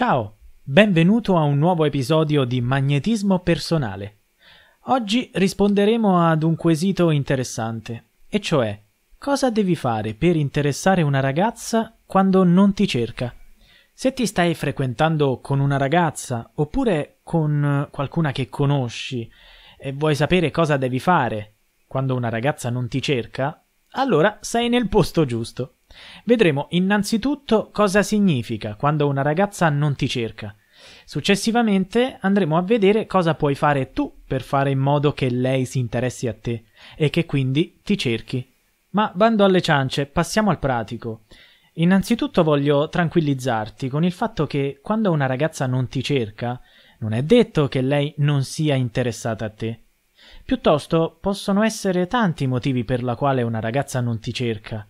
Ciao, benvenuto a un nuovo episodio di Magnetismo Personale. Oggi risponderemo ad un quesito interessante, e cioè cosa devi fare per interessare una ragazza quando non ti cerca? Se ti stai frequentando con una ragazza oppure con qualcuna che conosci e vuoi sapere cosa devi fare quando una ragazza non ti cerca, allora sei nel posto giusto. Vedremo innanzitutto cosa significa quando una ragazza non ti cerca. Successivamente andremo a vedere cosa puoi fare tu per fare in modo che lei si interessi a te e che quindi ti cerchi. Ma bando alle ciance, passiamo al pratico. Innanzitutto voglio tranquillizzarti con il fatto che quando una ragazza non ti cerca, non è detto che lei non sia interessata a te. Piuttosto possono essere tanti i motivi per la quale una ragazza non ti cerca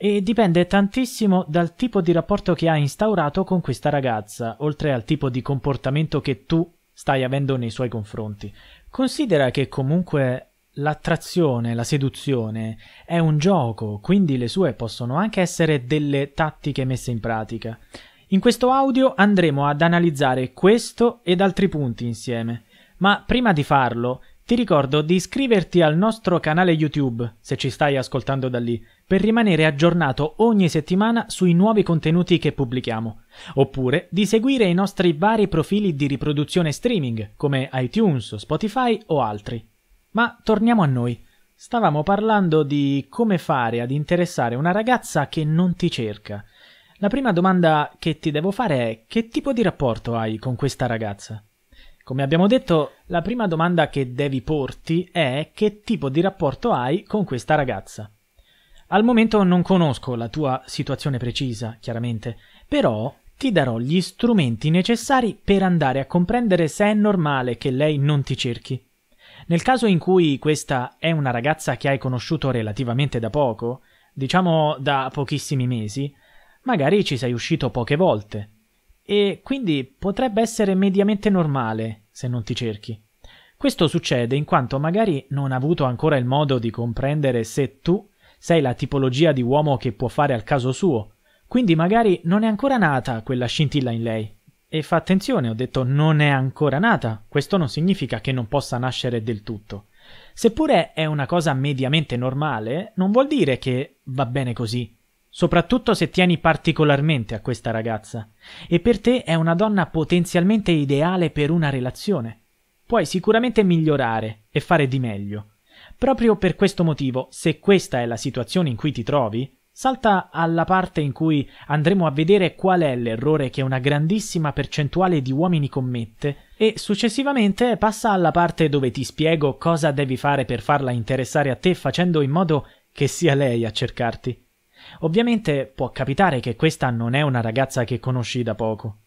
e dipende tantissimo dal tipo di rapporto che hai instaurato con questa ragazza, oltre al tipo di comportamento che tu stai avendo nei suoi confronti. Considera che comunque l'attrazione, la seduzione è un gioco, quindi le sue possono anche essere delle tattiche messe in pratica. In questo audio andremo ad analizzare questo ed altri punti insieme, ma prima di farlo ti ricordo di iscriverti al nostro canale YouTube se ci stai ascoltando da lì per rimanere aggiornato ogni settimana sui nuovi contenuti che pubblichiamo, oppure di seguire i nostri vari profili di riproduzione streaming come iTunes, Spotify o altri. Ma torniamo a noi. Stavamo parlando di come fare ad interessare una ragazza che non ti cerca. La prima domanda che ti devo fare è che tipo di rapporto hai con questa ragazza? Come abbiamo detto, la prima domanda che devi porti è che tipo di rapporto hai con questa ragazza. Al momento non conosco la tua situazione precisa, chiaramente, però ti darò gli strumenti necessari per andare a comprendere se è normale che lei non ti cerchi. Nel caso in cui questa è una ragazza che hai conosciuto relativamente da poco, diciamo da pochissimi mesi, magari ci sei uscito poche volte, e quindi potrebbe essere mediamente normale se non ti cerchi. Questo succede in quanto magari non ha avuto ancora il modo di comprendere se tu sei la tipologia di uomo che può fare al caso suo. Quindi magari non è ancora nata quella scintilla in lei. E fa attenzione, ho detto non è ancora nata, questo non significa che non possa nascere del tutto. Seppure è una cosa mediamente normale, non vuol dire che va bene così, soprattutto se tieni particolarmente a questa ragazza. E per te è una donna potenzialmente ideale per una relazione. Puoi sicuramente migliorare e fare di meglio, Proprio per questo motivo, se questa è la situazione in cui ti trovi, salta alla parte in cui andremo a vedere qual è l'errore che una grandissima percentuale di uomini commette e successivamente passa alla parte dove ti spiego cosa devi fare per farla interessare a te facendo in modo che sia lei a cercarti. Ovviamente può capitare che questa non è una ragazza che conosci da poco.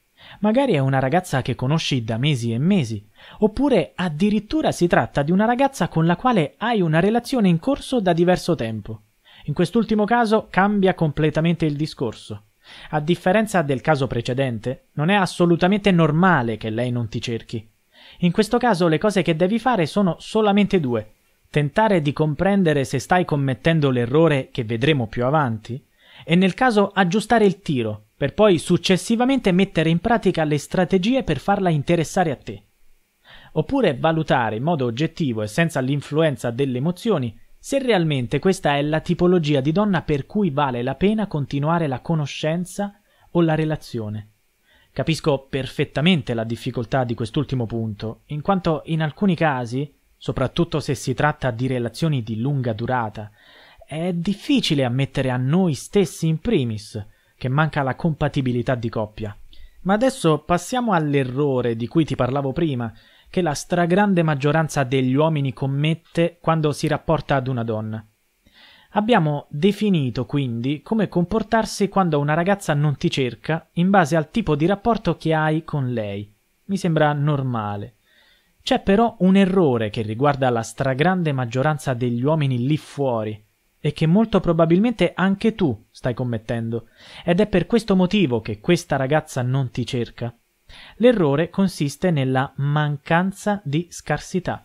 Magari è una ragazza che conosci da mesi e mesi, Oppure addirittura si tratta di una ragazza con la quale hai una relazione in corso da diverso tempo. In quest'ultimo caso cambia completamente il discorso. A differenza del caso precedente, non è assolutamente normale che lei non ti cerchi. In questo caso le cose che devi fare sono solamente due. Tentare di comprendere se stai commettendo l'errore che vedremo più avanti e nel caso aggiustare il tiro per poi successivamente mettere in pratica le strategie per farla interessare a te oppure valutare in modo oggettivo e senza l'influenza delle emozioni se realmente questa è la tipologia di donna per cui vale la pena continuare la conoscenza o la relazione. Capisco perfettamente la difficoltà di quest'ultimo punto, in quanto in alcuni casi, soprattutto se si tratta di relazioni di lunga durata, è difficile ammettere a noi stessi in primis che manca la compatibilità di coppia. Ma adesso passiamo all'errore di cui ti parlavo prima, che la stragrande maggioranza degli uomini commette quando si rapporta ad una donna. Abbiamo definito quindi come comportarsi quando una ragazza non ti cerca in base al tipo di rapporto che hai con lei. Mi sembra normale. C'è però un errore che riguarda la stragrande maggioranza degli uomini lì fuori e che molto probabilmente anche tu stai commettendo ed è per questo motivo che questa ragazza non ti cerca. L'errore consiste nella mancanza di scarsità.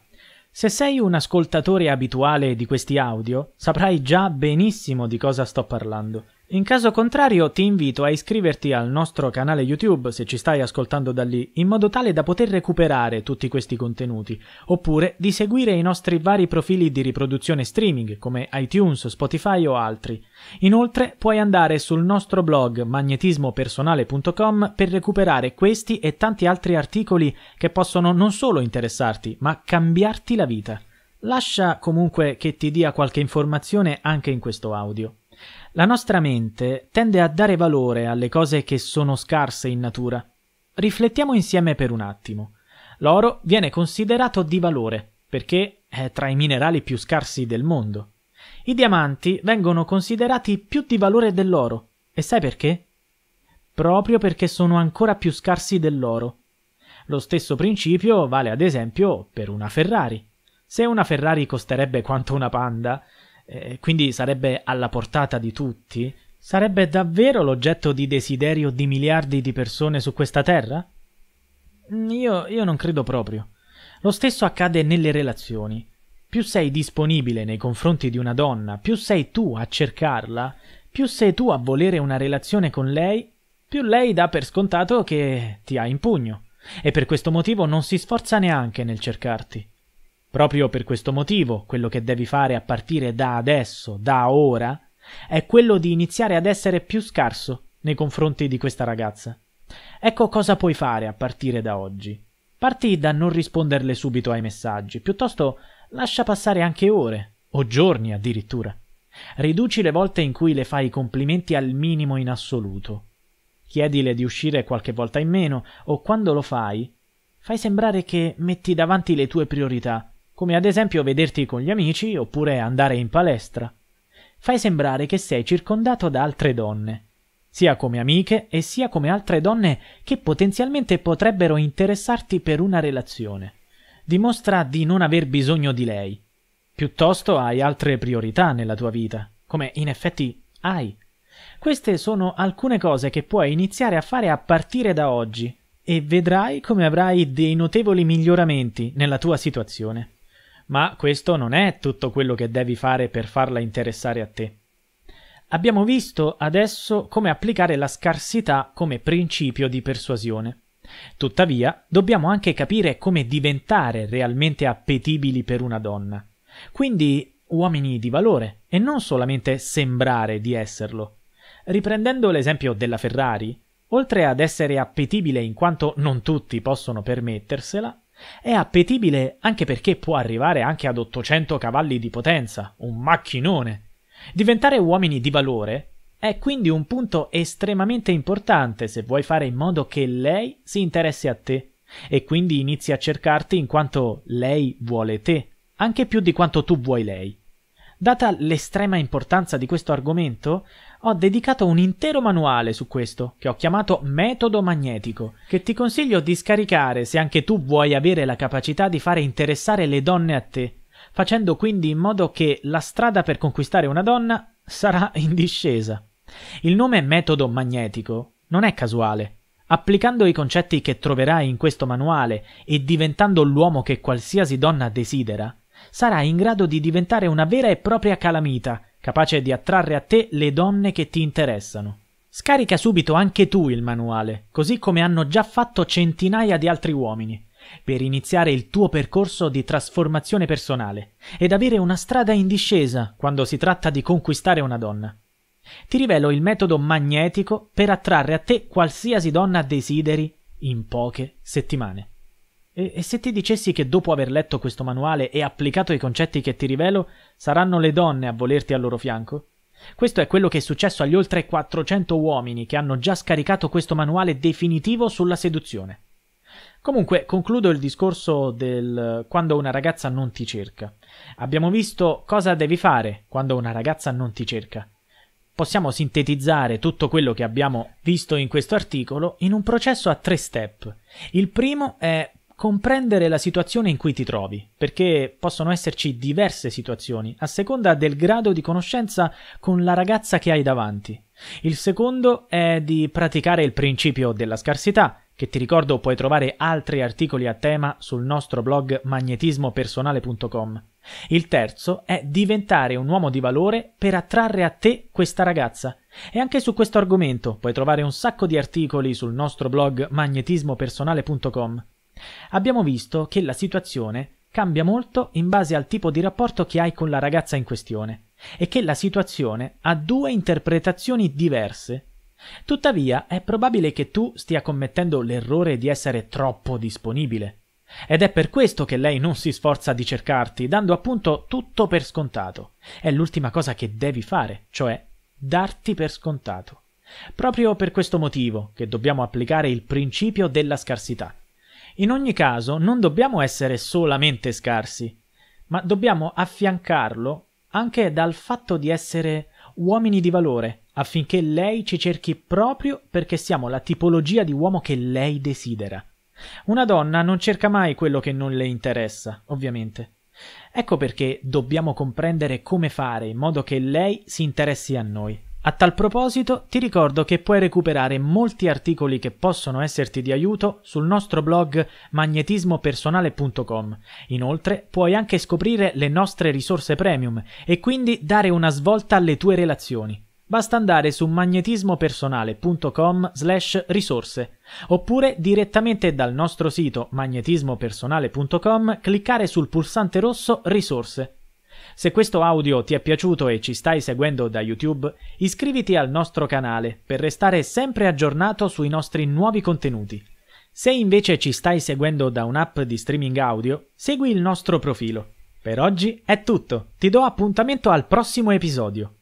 Se sei un ascoltatore abituale di questi audio, saprai già benissimo di cosa sto parlando. In caso contrario ti invito a iscriverti al nostro canale YouTube se ci stai ascoltando da lì, in modo tale da poter recuperare tutti questi contenuti, oppure di seguire i nostri vari profili di riproduzione streaming come iTunes, Spotify o altri. Inoltre puoi andare sul nostro blog magnetismopersonale.com per recuperare questi e tanti altri articoli che possono non solo interessarti, ma cambiarti la vita. Lascia comunque che ti dia qualche informazione anche in questo audio. La nostra mente tende a dare valore alle cose che sono scarse in natura. Riflettiamo insieme per un attimo. L'oro viene considerato di valore perché è tra i minerali più scarsi del mondo. I diamanti vengono considerati più di valore dell'oro. E sai perché? Proprio perché sono ancora più scarsi dell'oro. Lo stesso principio vale ad esempio per una Ferrari. Se una Ferrari costerebbe quanto una panda, eh, quindi sarebbe alla portata di tutti, sarebbe davvero l'oggetto di desiderio di miliardi di persone su questa terra? Mm, io, io non credo proprio. Lo stesso accade nelle relazioni. Più sei disponibile nei confronti di una donna, più sei tu a cercarla, più sei tu a volere una relazione con lei, più lei dà per scontato che ti ha in pugno e per questo motivo non si sforza neanche nel cercarti. Proprio per questo motivo, quello che devi fare a partire da adesso, da ora, è quello di iniziare ad essere più scarso nei confronti di questa ragazza. Ecco cosa puoi fare a partire da oggi. Parti da non risponderle subito ai messaggi, piuttosto lascia passare anche ore, o giorni addirittura. Riduci le volte in cui le fai i complimenti al minimo in assoluto. Chiedile di uscire qualche volta in meno, o quando lo fai, fai sembrare che metti davanti le tue priorità come ad esempio vederti con gli amici oppure andare in palestra. Fai sembrare che sei circondato da altre donne, sia come amiche e sia come altre donne che potenzialmente potrebbero interessarti per una relazione. Dimostra di non aver bisogno di lei. Piuttosto hai altre priorità nella tua vita, come in effetti hai. Queste sono alcune cose che puoi iniziare a fare a partire da oggi e vedrai come avrai dei notevoli miglioramenti nella tua situazione ma questo non è tutto quello che devi fare per farla interessare a te. Abbiamo visto adesso come applicare la scarsità come principio di persuasione. Tuttavia, dobbiamo anche capire come diventare realmente appetibili per una donna. Quindi uomini di valore e non solamente sembrare di esserlo. Riprendendo l'esempio della Ferrari, oltre ad essere appetibile in quanto non tutti possono permettersela, è appetibile anche perché può arrivare anche ad 800 cavalli di potenza, un macchinone. Diventare uomini di valore è quindi un punto estremamente importante se vuoi fare in modo che lei si interessi a te e quindi inizi a cercarti in quanto lei vuole te, anche più di quanto tu vuoi lei. Data l'estrema importanza di questo argomento, ho dedicato un intero manuale su questo, che ho chiamato Metodo Magnetico, che ti consiglio di scaricare se anche tu vuoi avere la capacità di fare interessare le donne a te, facendo quindi in modo che la strada per conquistare una donna sarà in discesa. Il nome metodo magnetico non è casuale. Applicando i concetti che troverai in questo manuale e diventando l'uomo che qualsiasi donna desidera, sarà in grado di diventare una vera e propria calamita, capace di attrarre a te le donne che ti interessano. Scarica subito anche tu il manuale, così come hanno già fatto centinaia di altri uomini, per iniziare il tuo percorso di trasformazione personale ed avere una strada in discesa quando si tratta di conquistare una donna. Ti rivelo il metodo magnetico per attrarre a te qualsiasi donna desideri in poche settimane. E, e se ti dicessi che dopo aver letto questo manuale e applicato i concetti che ti rivelo, saranno le donne a volerti al loro fianco? Questo è quello che è successo agli oltre 400 uomini che hanno già scaricato questo manuale definitivo sulla seduzione. Comunque, concludo il discorso del quando una ragazza non ti cerca. Abbiamo visto cosa devi fare quando una ragazza non ti cerca. Possiamo sintetizzare tutto quello che abbiamo visto in questo articolo in un processo a tre step. Il primo è comprendere la situazione in cui ti trovi, perché possono esserci diverse situazioni a seconda del grado di conoscenza con la ragazza che hai davanti. Il secondo è di praticare il principio della scarsità, che ti ricordo puoi trovare altri articoli a tema sul nostro blog magnetismopersonale.com. Il terzo è diventare un uomo di valore per attrarre a te questa ragazza. E anche su questo argomento puoi trovare un sacco di articoli sul nostro blog magnetismopersonale.com. Abbiamo visto che la situazione cambia molto in base al tipo di rapporto che hai con la ragazza in questione e che la situazione ha due interpretazioni diverse. Tuttavia è probabile che tu stia commettendo l'errore di essere troppo disponibile. Ed è per questo che lei non si sforza di cercarti, dando appunto tutto per scontato. È l'ultima cosa che devi fare, cioè darti per scontato. Proprio per questo motivo che dobbiamo applicare il principio della scarsità. In ogni caso, non dobbiamo essere solamente scarsi, ma dobbiamo affiancarlo anche dal fatto di essere uomini di valore, affinché lei ci cerchi proprio perché siamo la tipologia di uomo che lei desidera. Una donna non cerca mai quello che non le interessa, ovviamente. Ecco perché dobbiamo comprendere come fare in modo che lei si interessi a noi. A tal proposito ti ricordo che puoi recuperare molti articoli che possono esserti di aiuto sul nostro blog magnetismopersonale.com. Inoltre puoi anche scoprire le nostre risorse premium e quindi dare una svolta alle tue relazioni. Basta andare su magnetismopersonale.com risorse oppure direttamente dal nostro sito magnetismopersonale.com cliccare sul pulsante rosso risorse se questo audio ti è piaciuto e ci stai seguendo da YouTube, iscriviti al nostro canale per restare sempre aggiornato sui nostri nuovi contenuti. Se invece ci stai seguendo da un'app di streaming audio, segui il nostro profilo. Per oggi è tutto, ti do appuntamento al prossimo episodio.